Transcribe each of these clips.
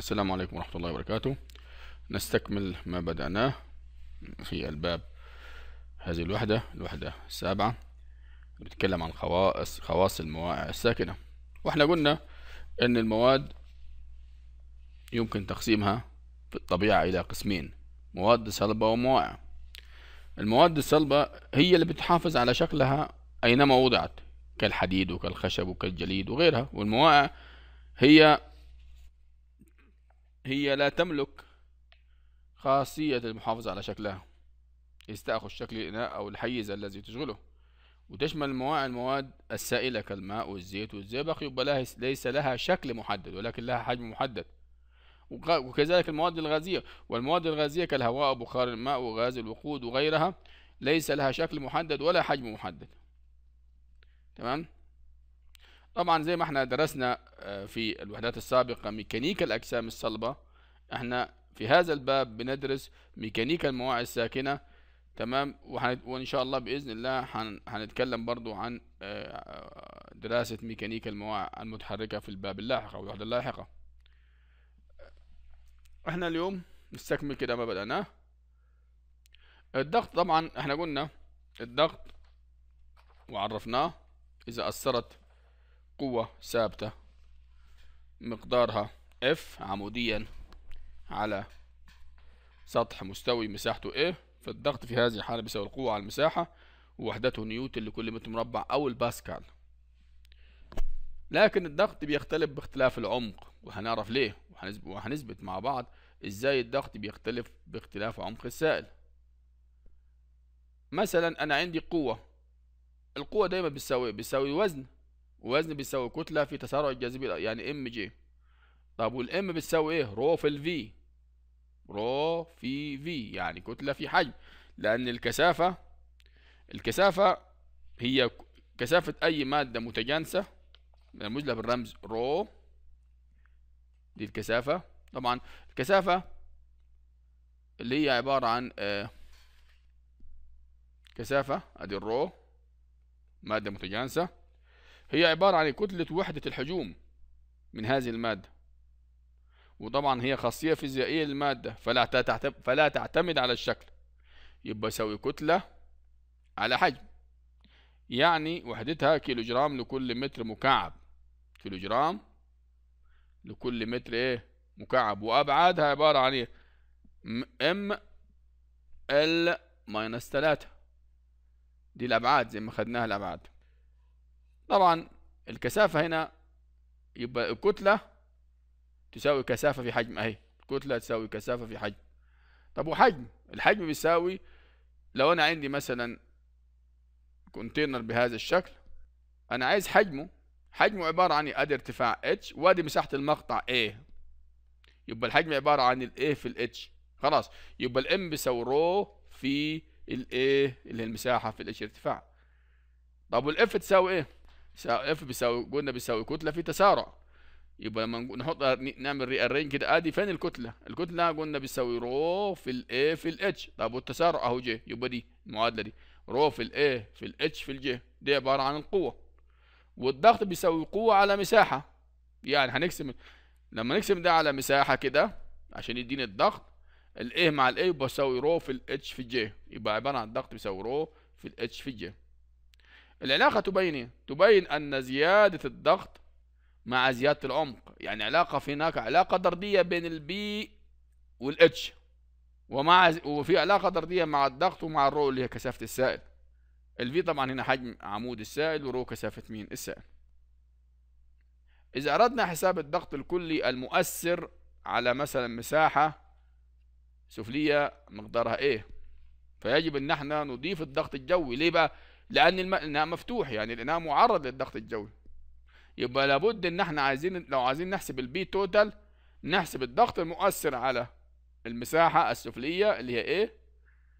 السلام عليكم ورحمة الله وبركاته نستكمل ما بدأناه في الباب هذه الوحدة الوحدة السابعة بتتكلم عن خواص خواص المواقع الساكنة واحنا قلنا ان المواد يمكن تقسيمها في الطبيعة الى قسمين مواد صلبة ومواقع المواد الصلبة هي اللي بتحافظ على شكلها اينما وضعت كالحديد وكالخشب وكالجليد وغيرها والمواقع هي هي لا تملك خاصية المحافظة على شكلها إذ تأخذ شكل الإناء أو الحيز الذي تشغله وتشمل المواعي المواد السائلة كالماء والزيت والزئبق يبقى ليس لها شكل محدد ولكن لها حجم محدد وكذلك المواد الغازية والمواد الغازية كالهواء بخار الماء وغاز الوقود وغيرها ليس لها شكل محدد ولا حجم محدد تمام طبعا زي ما احنا درسنا آه، في الوحدات السابقة ميكانيكا الأجسام الصلبة احنا في هذا الباب بندرس ميكانيكا المواعي الساكنة تمام وإن شاء الله بإذن الله هنتكلم برضو عن آه، آه، دراسة ميكانيكا المواعي المتحركة في الباب اللاحقة الوحدة اللاحقة احنا اليوم نستكمل كده ما بدأناه الضغط طبعا احنا قلنا الضغط وعرفناه إذا أثرت قوة ثابتة مقدارها اف عموديا على سطح مستوي مساحته A فالضغط في هذه الحالة بيساوي القوة على المساحة ووحدته نيوتن لكل متر مربع أو الباسكال لكن الضغط بيختلف باختلاف العمق وهنعرف ليه وهنثبت مع بعض ازاي الضغط بيختلف باختلاف عمق السائل مثلا انا عندي قوة القوة دايما بتساوي بتساوي وزن وزن بيساوي كتلة في تسارع الجاذبية يعني ام جي طب والام بتساوي ايه رو في الفي رو في في يعني كتلة في حجم لأن الكثافة الكثافة هي كثافة أي مادة متجانسة نموذجها بالرمز رو دي الكثافة طبعا الكثافة اللي هي عبارة عن آه، كثافة ادي الرو مادة متجانسة هي عبارة عن كتلة وحدة الحجوم من هذه المادة وطبعا هي خاصية فيزيائية للمادة فلا فلا تعتمد على الشكل يبقى يساوي كتلة على حجم يعني وحدتها كيلوجرام لكل متر مكعب كيلوجرام لكل متر ايه مكعب وابعادها عبارة عن ايه ام ال ماينس 3 دي الابعاد زي ما خدناها الابعاد طبعا الكثافة هنا يبقى الكتلة تساوي كثافة في حجم اهي الكتلة تساوي كثافة في حجم طب وحجم الحجم بيساوي لو انا عندي مثلا كونتينر بهذا الشكل انا عايز حجمه حجمه عبارة عن ادي ارتفاع اتش وادي مساحة المقطع ايه يبقى الحجم عبارة عن الايه في الاتش خلاص يبقى الام بيساوي رو في الايه اللي هي المساحة في الاتش ارتفاع طب والاف تساوي ايه اف بيساوي قلنا بيساوي كتله في تسارع يبقى لما نحط نعمل ريارين كده ادي فين الكتله الكتله قلنا بيساوي رو في الاي في الاتش طب والتسارع اهو جي يبقى دي المعادله دي رو في الاي في الاتش في الجي دي عباره عن القوه والضغط بيساوي قوه على مساحه يعني هنقسم لما نقسم ده على مساحه كده عشان يديني الضغط الاي مع الاي يبقى يساوي رو في الاتش في الجي يبقى عباره عن الضغط بيساوي رو في الاتش في الجي العلاقة تبين إيه؟ تبين أن زيادة الضغط مع زيادة العمق يعني علاقة في هناك علاقة دردية بين البي والاتش ومع وفي علاقة دردية مع الضغط ومع الرو اللي هي كثافة السائل الفي طبعا هنا حجم عمود السائل ورو كثافة مين السائل إذا أردنا حساب الضغط الكلي المؤثر على مثلا مساحة سفلية مقدارها إيه فيجب إن احنا نضيف الضغط الجوي ليه بقى لان الماء مفتوح يعني الاناء معرض للضغط الجوي يبقى لابد ان احنا عايزين لو عايزين نحسب البي توتال نحسب الضغط المؤثر على المساحة السفلية اللي هي ايه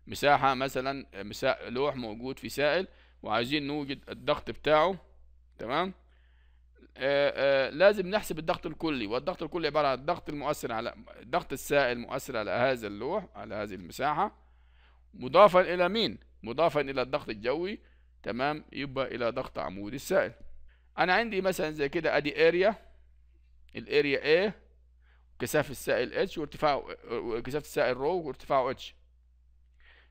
مساحة مثلا مسا... لوح موجود في سائل وعايزين نوجد الضغط بتاعه تمام آآ آآ لازم نحسب الضغط الكلي والضغط الكلي عبارة عن الضغط المؤثر على ضغط السائل مؤثر على هذا اللوح على هذه المساحة مضافا إلى مين؟ مضافا إلى الضغط الجوي تمام يبقى الى ضغط عمود السائل انا عندي مثلا زي كده ادي اريا الاريا A كثافه السائل اتش وارتفاعه كثافه السائل رو وارتفاعه اتش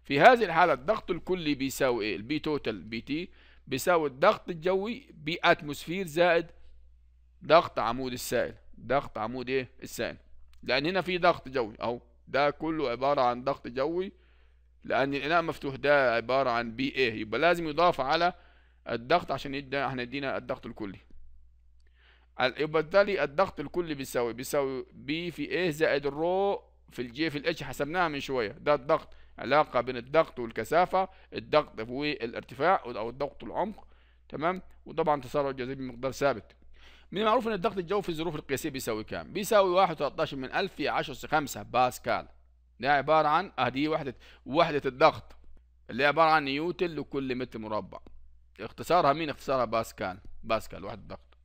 في هذه الحاله الضغط الكلي بيساوي ايه البي توتال بي تي بيساوي الضغط الجوي بي اتموسفير زائد ضغط عمود السائل ضغط عمود ايه السائل لان هنا في ضغط جوي اهو ده كله عباره عن ضغط جوي لأن الإناء مفتوح ده عبارة عن بي إيه يبقى لازم يضاف على الضغط عشان يدي احنا يدينا الضغط الكلي يبقى بالتالي الضغط الكلي بيساوي بيساوي بي في ايه زائد الرو في الجي في الاتش حسبناها من شويه ده الضغط علاقه بين الضغط والكثافه الضغط والارتفاع او الضغط والعمق تمام وطبعا تسارع الجاذبيه بمقدار ثابت من المعروف ان الضغط الجوي في الظروف القياسيه بيساوي كام بيساوي 1.13 من 1000 في 10 5 باسكال ده عبارة عن اه دي وحدة وحدة الضغط اللي هي عبارة عن نيوتن لكل متر مربع اختصارها مين اختصارها باسكال باسكال وحدة الضغط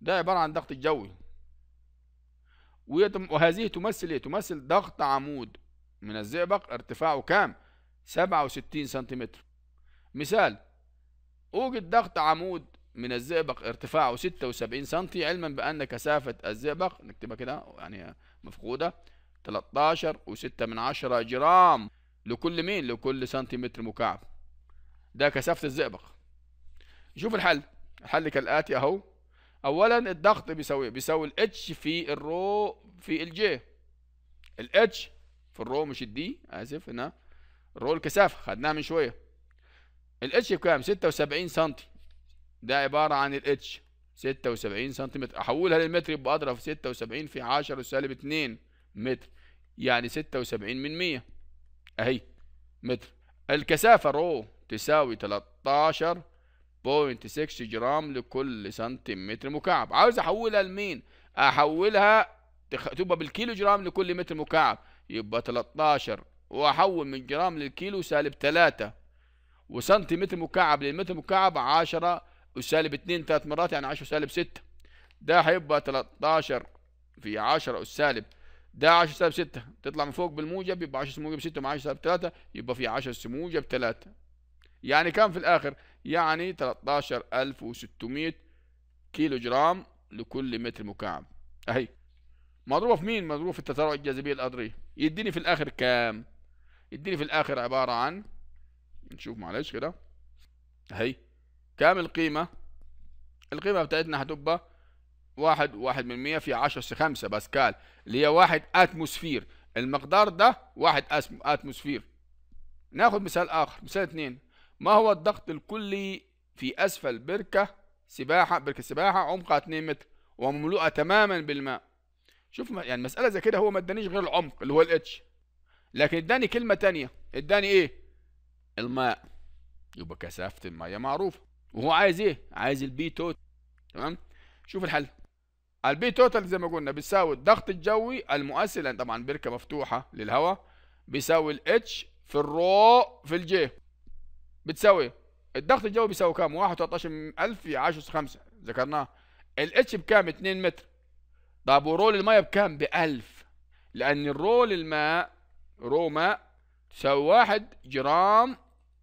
ده عبارة عن ضغط الجوي وهذه تمثل ايه تمثل ضغط عمود من الزئبق ارتفاعه كام 67 سنتيمتر مثال اوجد ضغط عمود من الزئبق ارتفاعه 76 سنتي علما بان كثافة الزئبق نكتبها كده يعني مفقودة 13 و6 من عشرة جرام لكل مين لكل سنتيمتر مكعب ده كثافة الزئبق شوف الحل الحل كالآتي أهو أولا الضغط بيساوي بيساوي الاتش في الرو في الجي الاتش في الرو مش الدي آسف هنا الرو الكثافة خدناها من شوية الاتش بكام؟ 76 سنتي ده عبارة عن الاتش 76 سنتيمتر أحولها للمتر يبقى أضرب 76 في 10 سالب 2 متر يعني 76 من 100 أهي متر الكثافة رو تساوي 13.6 جرام لكل سنتيمتر مكعب عاوز أحولها لمين؟ أحولها تبقى بالكيلو جرام لكل متر مكعب يبقى 13 وأحول من جرام للكيلو سالب 3 وسنتيمتر مكعب للمتر مكعب 10 وسالب 2 3 مرات يعني 10 سالب 6 ده هيبقى 13 في 10 وسالب ده 10 سالب 6 تطلع من فوق بالموجب يبقى 10 موجب 6 مع 10 سالب 3 يبقى في 10 موجب 3 يعني كام في الاخر يعني 13600 كيلو جرام لكل متر مكعب اهي مضروبه في مين مضروبه في التسارع الجاذبيه الارضيه يديني في الاخر كام يديني في الاخر عباره عن نشوف معلش كده اهي كام القيمه القيمه بتاعتنا هتبقى واحد واحد من مية في عشرة أس خمسة باسكال اللي هي واحد أتموسفير المقدار ده واحد أتموسفير ناخد مثال آخر مثال اثنين ما هو الضغط الكلي في أسفل بركة سباحة بركة سباحة عمقها 2 متر ومملوءة تماما بالماء شوف يعني مسألة زي كده هو ما ادانيش غير العمق اللي هو الاتش لكن اداني كلمة تانية اداني ايه الماء يبقى كثافة المية معروفة وهو عايز ايه عايز البي توت تمام شوف الحل البي توتال زي ما قلنا بيساوي الضغط الجوي المؤسي لان طبعا بركه مفتوحه للهواء بيساوي الاتش في الرو في الجي بتساوي الضغط الجوي بيساوي كام؟ 1 13000 في 10 5 ذكرناه الاتش بكام؟ 2 متر طب ورول الميه بكام؟ ب 1000 لان الرول الماء رو ماء تساوي 1 جرام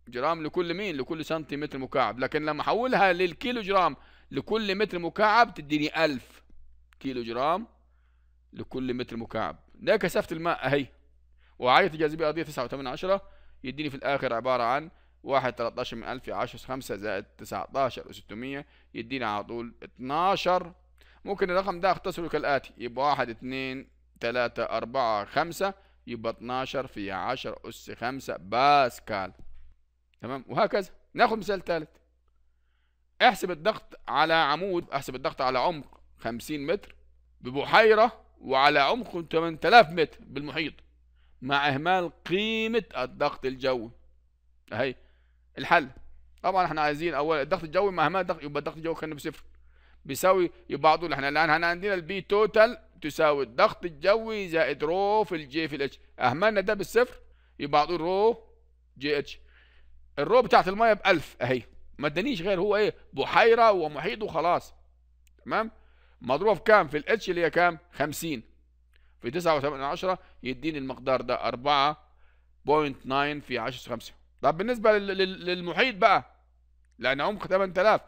جرام لكل مين؟ لكل سنتيمتر مكعب لكن لما احولها للكيلو جرام لكل متر مكعب تديني 1000 كيلو جرام لكل متر مكعب ده كثافة الماء أهي وعالية الجاذبية الأرضية عشرة يديني في الآخر عبارة عن واحد 13 من 1000 10 5 زائد 19 و600 يديني على طول 12 ممكن الرقم ده أختصره كالآتي يبقى واحد اتنين تلاتة أربعة خمسة يبقى 12 في 10 أس 5 باسكال تمام وهكذا ناخد مثال ثالث احسب الضغط على عمود احسب الضغط على عمق 50 متر ببحيرة وعلى عمق 8000 متر بالمحيط مع إهمال قيمة الضغط الجوي أهي الحل طبعا احنا عايزين أول الضغط الجوي مع إهمال الضغط يبقى الضغط الجوي كان بصفر بيساوي يبقى على احنا الآن احنا عندنا البي توتال تساوي الضغط الجوي زائد رو في الجي في الاتش أهملنا ده بالصفر يبقى على رو جي اتش الرو بتاعت المايه ب 1000 أهي ما ادانيش غير هو إيه بحيرة ومحيط وخلاص تمام مضروب كام في الاتش اللي هي كام 50 في 9.8 يديني المقدار ده 4.9 في 10 5 طب بالنسبه للمحيط بقى لان عمق 8000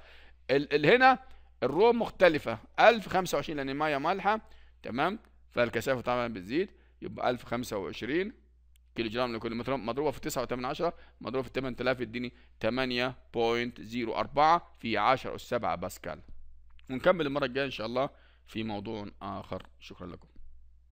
هنا الرو مختلفه 1025 لان الميه مالحه تمام فالكثافه طبعا بتزيد يبقى 1025 كيلو جرام لكل متر مضروبه في 9 و8 مضروبه في 8000 يديني 8.04 في 10 7 باسكال ونكمل المرة الجاية إن شاء الله في موضوع آخر شكرا لكم